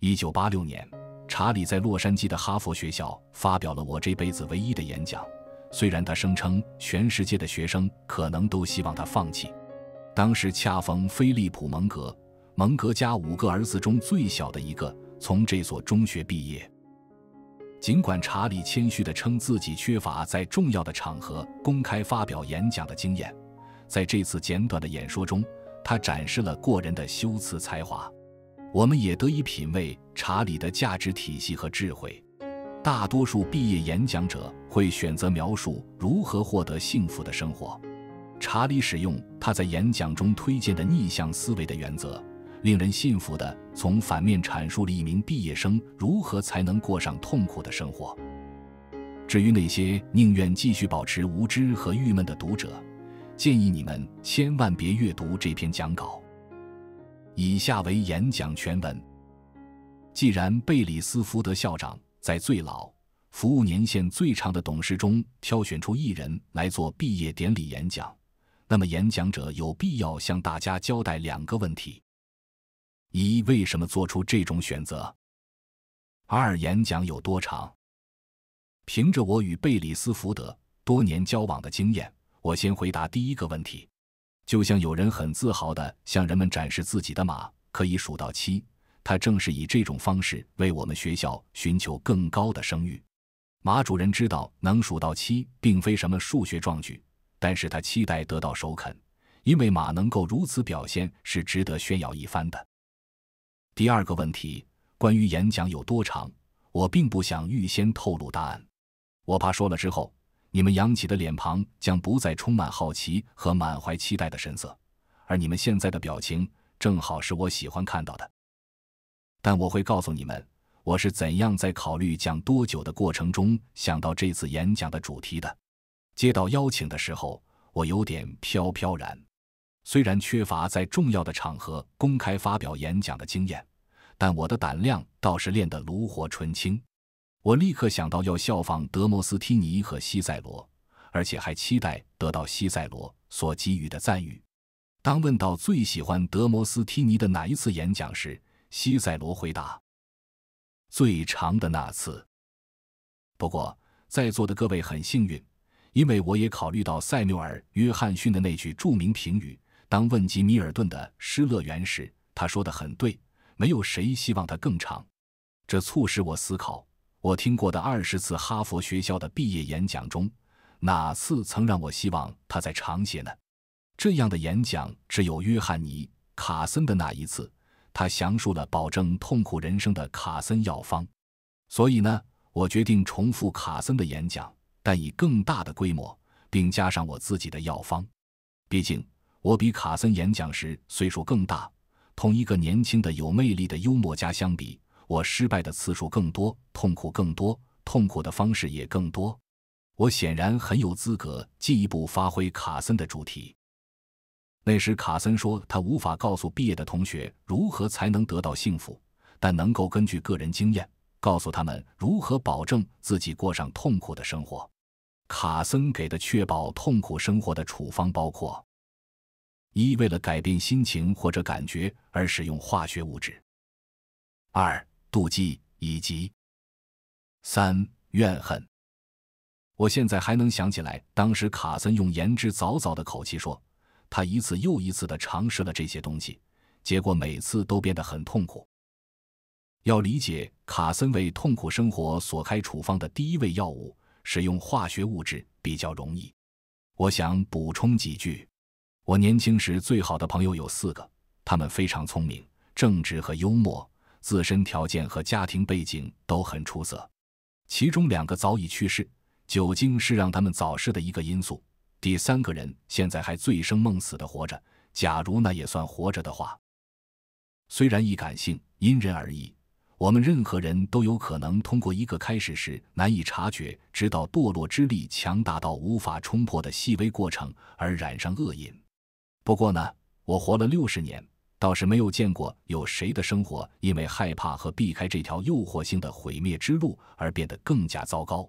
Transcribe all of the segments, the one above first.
一九八六年，查理在洛杉矶的哈佛学校发表了我这辈子唯一的演讲。虽然他声称全世界的学生可能都希望他放弃，当时恰逢菲利普·蒙格，蒙格家五个儿子中最小的一个从这所中学毕业。尽管查理谦虚的称自己缺乏在重要的场合公开发表演讲的经验，在这次简短的演说中，他展示了过人的修辞才华。我们也得以品味查理的价值体系和智慧。大多数毕业演讲者会选择描述如何获得幸福的生活。查理使用他在演讲中推荐的逆向思维的原则，令人信服地从反面阐述了一名毕业生如何才能过上痛苦的生活。至于那些宁愿继续保持无知和郁闷的读者，建议你们千万别阅读这篇讲稿。以下为演讲全文。既然贝里斯福德校长在最老、服务年限最长的董事中挑选出一人来做毕业典礼演讲，那么演讲者有必要向大家交代两个问题：一，为什么做出这种选择；二，演讲有多长。凭着我与贝里斯福德多年交往的经验，我先回答第一个问题。就像有人很自豪的向人们展示自己的马可以数到七，他正是以这种方式为我们学校寻求更高的声誉。马主人知道能数到七并非什么数学壮举，但是他期待得到首肯，因为马能够如此表现是值得炫耀一番的。第二个问题，关于演讲有多长，我并不想预先透露答案，我怕说了之后。你们扬起的脸庞将不再充满好奇和满怀期待的神色，而你们现在的表情正好是我喜欢看到的。但我会告诉你们，我是怎样在考虑讲多久的过程中想到这次演讲的主题的。接到邀请的时候，我有点飘飘然。虽然缺乏在重要的场合公开发表演讲的经验，但我的胆量倒是练得炉火纯青。我立刻想到要效仿德摩斯梯尼和西塞罗，而且还期待得到西塞罗所给予的赞誉。当问到最喜欢德摩斯梯尼的哪一次演讲时，西塞罗回答：“最长的那次。”不过，在座的各位很幸运，因为我也考虑到塞缪尔·约翰逊的那句著名评语：当问及米尔顿的《失乐园》时，他说的很对，没有谁希望它更长。这促使我思考。我听过的二十次哈佛学校的毕业演讲中，哪次曾让我希望他再长些呢？这样的演讲只有约翰尼·卡森的那一次，他详述了保证痛苦人生的卡森药方。所以呢，我决定重复卡森的演讲，但以更大的规模，并加上我自己的药方。毕竟，我比卡森演讲时岁数更大，同一个年轻的、有魅力的幽默家相比。我失败的次数更多，痛苦更多，痛苦的方式也更多。我显然很有资格进一步发挥卡森的主题。那时卡森说，他无法告诉毕业的同学如何才能得到幸福，但能够根据个人经验告诉他们如何保证自己过上痛苦的生活。卡森给的确保痛苦生活的处方包括：一、为了改变心情或者感觉而使用化学物质；二、妒忌以及三怨恨，我现在还能想起来当时卡森用言之凿凿的口气说：“他一次又一次的尝试了这些东西，结果每次都变得很痛苦。”要理解卡森为痛苦生活所开处方的第一味药物，使用化学物质比较容易。我想补充几句：我年轻时最好的朋友有四个，他们非常聪明、正直和幽默。自身条件和家庭背景都很出色，其中两个早已去世，酒精是让他们早逝的一个因素。第三个人现在还醉生梦死的活着，假如那也算活着的话。虽然易感性因人而异，我们任何人都有可能通过一个开始时难以察觉、直到堕落之力强大到无法冲破的细微过程而染上恶瘾。不过呢，我活了六十年。倒是没有见过有谁的生活因为害怕和避开这条诱惑性的毁灭之路而变得更加糟糕。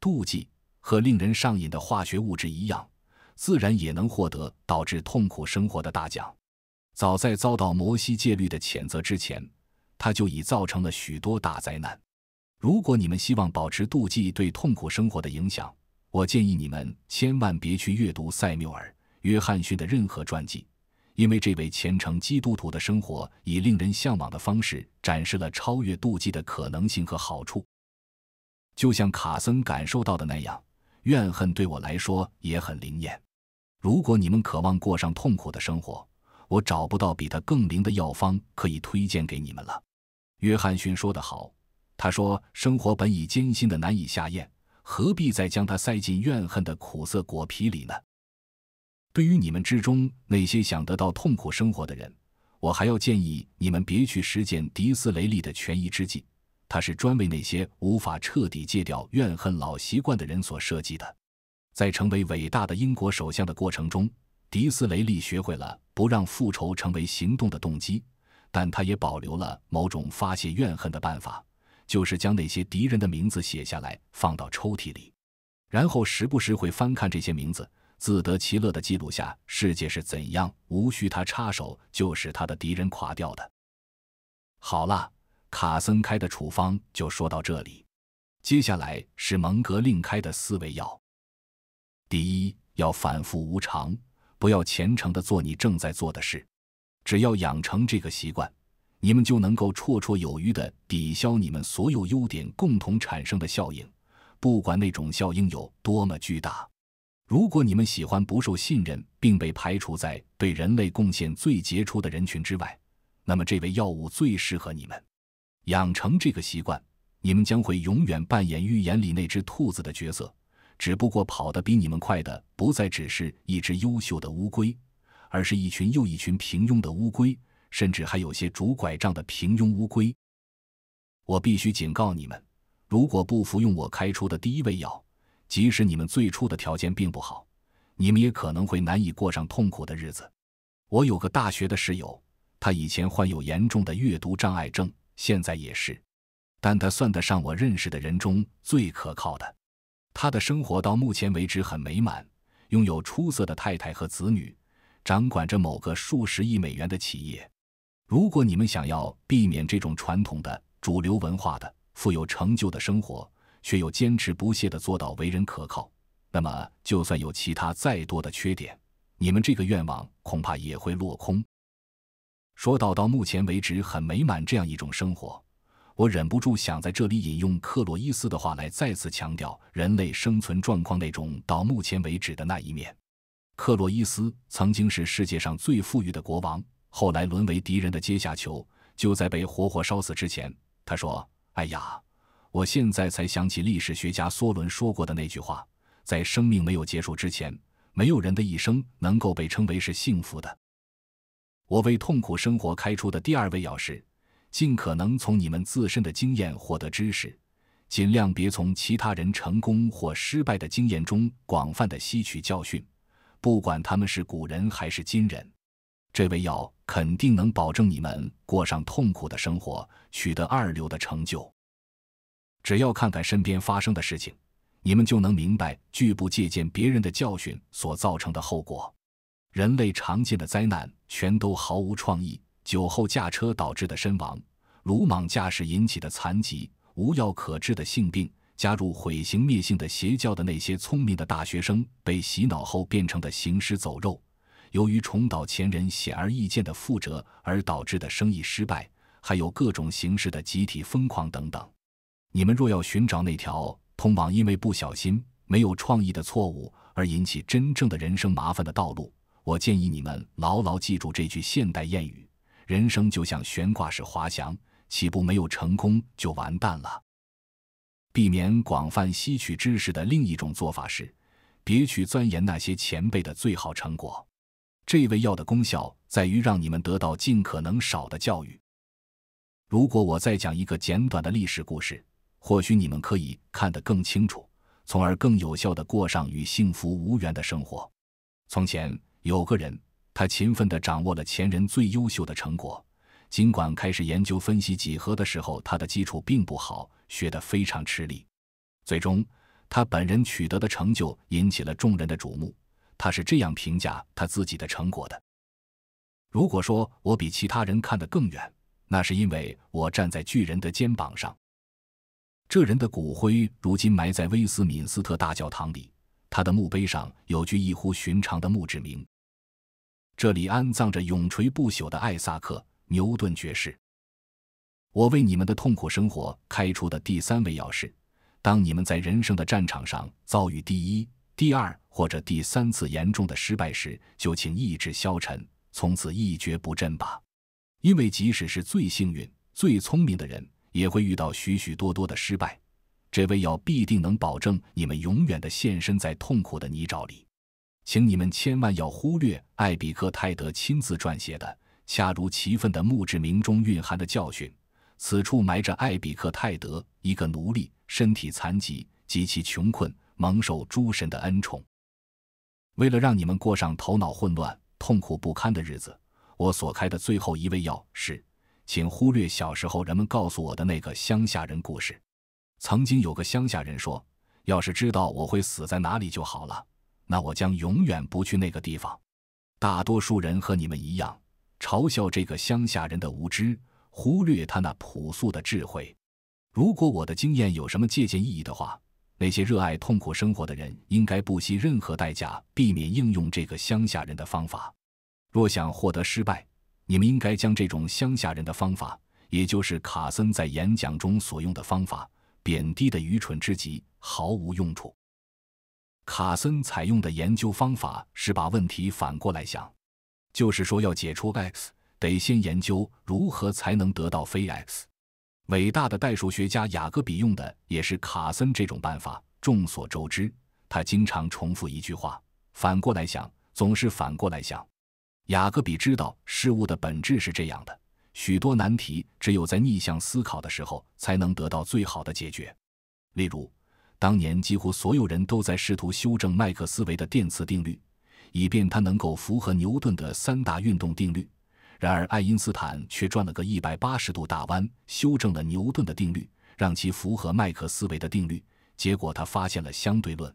妒忌和令人上瘾的化学物质一样，自然也能获得导致痛苦生活的大奖。早在遭到摩西戒律的谴责之前，它就已造成了许多大灾难。如果你们希望保持妒忌对痛苦生活的影响，我建议你们千万别去阅读塞缪尔·约翰逊的任何传记。因为这位虔诚基督徒的生活以令人向往的方式展示了超越妒忌的可能性和好处，就像卡森感受到的那样，怨恨对我来说也很灵验。如果你们渴望过上痛苦的生活，我找不到比它更灵的药方可以推荐给你们了。约翰逊说得好，他说：“生活本已艰辛的难以下咽，何必再将它塞进怨恨的苦涩果皮里呢？”对于你们之中那些想得到痛苦生活的人，我还要建议你们别去实践迪斯雷利的权宜之计。他是专为那些无法彻底戒掉怨恨老习惯的人所设计的。在成为伟大的英国首相的过程中，迪斯雷利学会了不让复仇成为行动的动机，但他也保留了某种发泄怨恨的办法，就是将那些敌人的名字写下来，放到抽屉里，然后时不时会翻看这些名字。自得其乐的记录下世界是怎样，无需他插手就使他的敌人垮掉的。好了，卡森开的处方就说到这里。接下来是蒙格令开的四味药。第一，要反复无常，不要虔诚的做你正在做的事。只要养成这个习惯，你们就能够绰绰有余的抵消你们所有优点共同产生的效应，不管那种效应有多么巨大。如果你们喜欢不受信任，并被排除在对人类贡献最杰出的人群之外，那么这味药物最适合你们。养成这个习惯，你们将会永远扮演预言里那只兔子的角色。只不过跑得比你们快的，不再只是一只优秀的乌龟，而是一群又一群平庸的乌龟，甚至还有些拄拐杖的平庸乌龟。我必须警告你们，如果不服用我开出的第一味药，即使你们最初的条件并不好，你们也可能会难以过上痛苦的日子。我有个大学的室友，他以前患有严重的阅读障碍症，现在也是，但他算得上我认识的人中最可靠的。他的生活到目前为止很美满，拥有出色的太太和子女，掌管着某个数十亿美元的企业。如果你们想要避免这种传统的、主流文化的、富有成就的生活，却又坚持不懈地做到为人可靠，那么就算有其他再多的缺点，你们这个愿望恐怕也会落空。说到到目前为止很美满这样一种生活，我忍不住想在这里引用克洛伊斯的话来再次强调人类生存状况那种到目前为止的那一面。克洛伊斯曾经是世界上最富裕的国王，后来沦为敌人的阶下囚，就在被活活烧死之前，他说：“哎呀。”我现在才想起历史学家梭伦说过的那句话：“在生命没有结束之前，没有人的一生能够被称为是幸福的。”我为痛苦生活开出的第二味药是：尽可能从你们自身的经验获得知识，尽量别从其他人成功或失败的经验中广泛的吸取教训，不管他们是古人还是今人。这味药肯定能保证你们过上痛苦的生活，取得二流的成就。只要看看身边发生的事情，你们就能明白拒不借鉴别人的教训所造成的后果。人类常见的灾难全都毫无创意：酒后驾车导致的身亡，鲁莽驾驶引起的残疾，无药可治的性病，加入毁形灭性的邪教的那些聪明的大学生被洗脑后变成的行尸走肉，由于重蹈前人显而易见的覆辙而导致的生意失败，还有各种形式的集体疯狂等等。你们若要寻找那条通往因为不小心、没有创意的错误而引起真正的人生麻烦的道路，我建议你们牢牢记住这句现代谚语：“人生就像悬挂式滑翔，起步没有成功就完蛋了。”避免广泛吸取知识的另一种做法是，别去钻研那些前辈的最好成果。这味药的功效在于让你们得到尽可能少的教育。如果我再讲一个简短的历史故事。或许你们可以看得更清楚，从而更有效地过上与幸福无缘的生活。从前有个人，他勤奋地掌握了前人最优秀的成果。尽管开始研究分析几何的时候，他的基础并不好，学得非常吃力。最终，他本人取得的成就引起了众人的瞩目。他是这样评价他自己的成果的：“如果说我比其他人看得更远，那是因为我站在巨人的肩膀上。”这人的骨灰如今埋在威斯敏斯特大教堂里，他的墓碑上有句异乎寻常的墓志铭：“这里安葬着永垂不朽的艾萨克·牛顿爵士。”我为你们的痛苦生活开出的第三位药是：当你们在人生的战场上遭遇第一、第二或者第三次严重的失败时，就请意志消沉，从此一蹶不振吧，因为即使是最幸运、最聪明的人。也会遇到许许多多的失败，这味药必定能保证你们永远的现身在痛苦的泥沼里。请你们千万要忽略艾比克泰德亲自撰写的恰如其分的墓志铭中蕴含的教训。此处埋着艾比克泰德，一个奴隶，身体残疾，极其穷困，蒙受诸神的恩宠。为了让你们过上头脑混乱、痛苦不堪的日子，我所开的最后一味药是。请忽略小时候人们告诉我的那个乡下人故事。曾经有个乡下人说：“要是知道我会死在哪里就好了，那我将永远不去那个地方。”大多数人和你们一样嘲笑这个乡下人的无知，忽略他那朴素的智慧。如果我的经验有什么借鉴意义的话，那些热爱痛苦生活的人应该不惜任何代价避免应用这个乡下人的方法。若想获得失败。你们应该将这种乡下人的方法，也就是卡森在演讲中所用的方法，贬低的愚蠢之极，毫无用处。卡森采用的研究方法是把问题反过来想，就是说要解出 x，得先研究如何才能得到非 x。伟大的代数学家雅各比用的也是卡森这种办法。众所周知，他经常重复一句话：“反过来想，总是反过来想。”雅各比知道事物的本质是这样的：许多难题只有在逆向思考的时候才能得到最好的解决。例如，当年几乎所有人都在试图修正麦克斯韦的电磁定律，以便它能够符合牛顿的三大运动定律。然而，爱因斯坦却转了个一百八十度大弯，修正了牛顿的定律，让其符合麦克斯韦的定律。结果，他发现了相对论。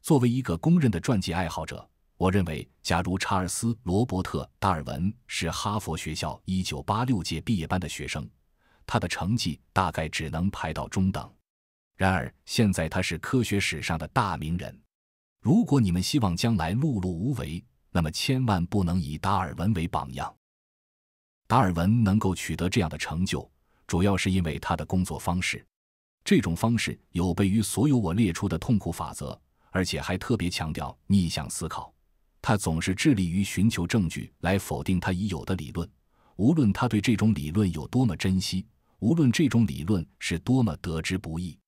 作为一个公认的传记爱好者。我认为，假如查尔斯·罗伯特·达尔文是哈佛学校1986届毕业班的学生，他的成绩大概只能排到中等。然而，现在他是科学史上的大名人。如果你们希望将来碌碌无为，那么千万不能以达尔文为榜样。达尔文能够取得这样的成就，主要是因为他的工作方式。这种方式有悖于所有我列出的痛苦法则，而且还特别强调逆向思考。他总是致力于寻求证据来否定他已有的理论，无论他对这种理论有多么珍惜，无论这种理论是多么得之不易。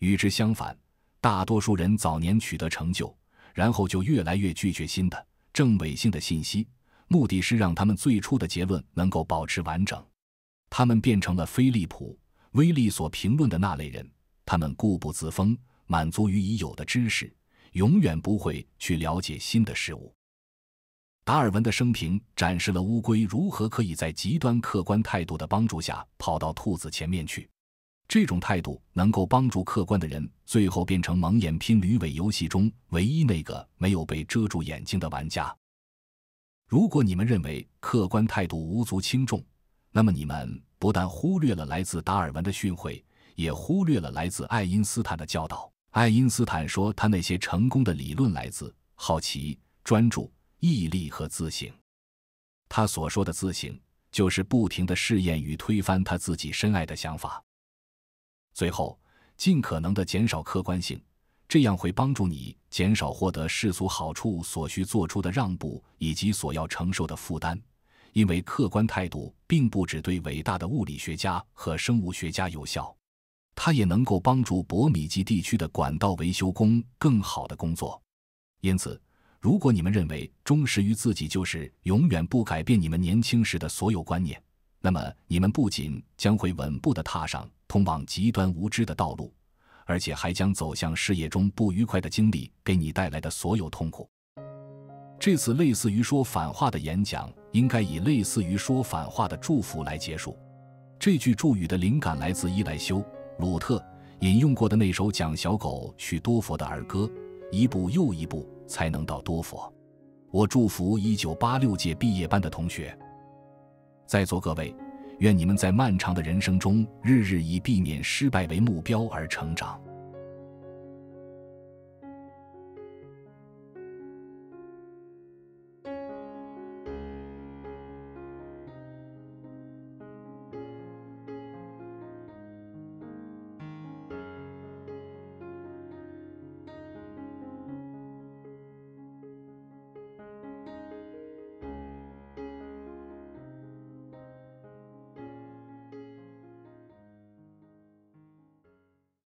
与之相反，大多数人早年取得成就，然后就越来越拒绝新的、正伪性的信息，目的是让他们最初的结论能够保持完整。他们变成了菲利普·威利所评论的那类人：他们固步自封，满足于已有的知识，永远不会去了解新的事物。达尔文的生平展示了乌龟如何可以在极端客观态度的帮助下跑到兔子前面去。这种态度能够帮助客观的人最后变成蒙眼拼驴尾游戏中唯一那个没有被遮住眼睛的玩家。如果你们认为客观态度无足轻重，那么你们不但忽略了来自达尔文的训诲，也忽略了来自爱因斯坦的教导。爱因斯坦说，他那些成功的理论来自好奇、专注。毅力和自省。他所说的自省，就是不停的试验与推翻他自己深爱的想法。最后，尽可能的减少客观性，这样会帮助你减少获得世俗好处所需做出的让步以及所要承受的负担，因为客观态度并不只对伟大的物理学家和生物学家有效，它也能够帮助博米基地区的管道维修工更好的工作。因此。如果你们认为忠实于自己就是永远不改变你们年轻时的所有观念，那么你们不仅将会稳步的踏上通往极端无知的道路，而且还将走向事业中不愉快的经历给你带来的所有痛苦。这次类似于说反话的演讲，应该以类似于说反话的祝福来结束。这句祝语的灵感来自伊莱修·鲁特引用过的那首讲小狗许多佛的儿歌：一步又一步。才能到多佛。我祝福一九八六届毕业班的同学，在座各位，愿你们在漫长的人生中，日日以避免失败为目标而成长。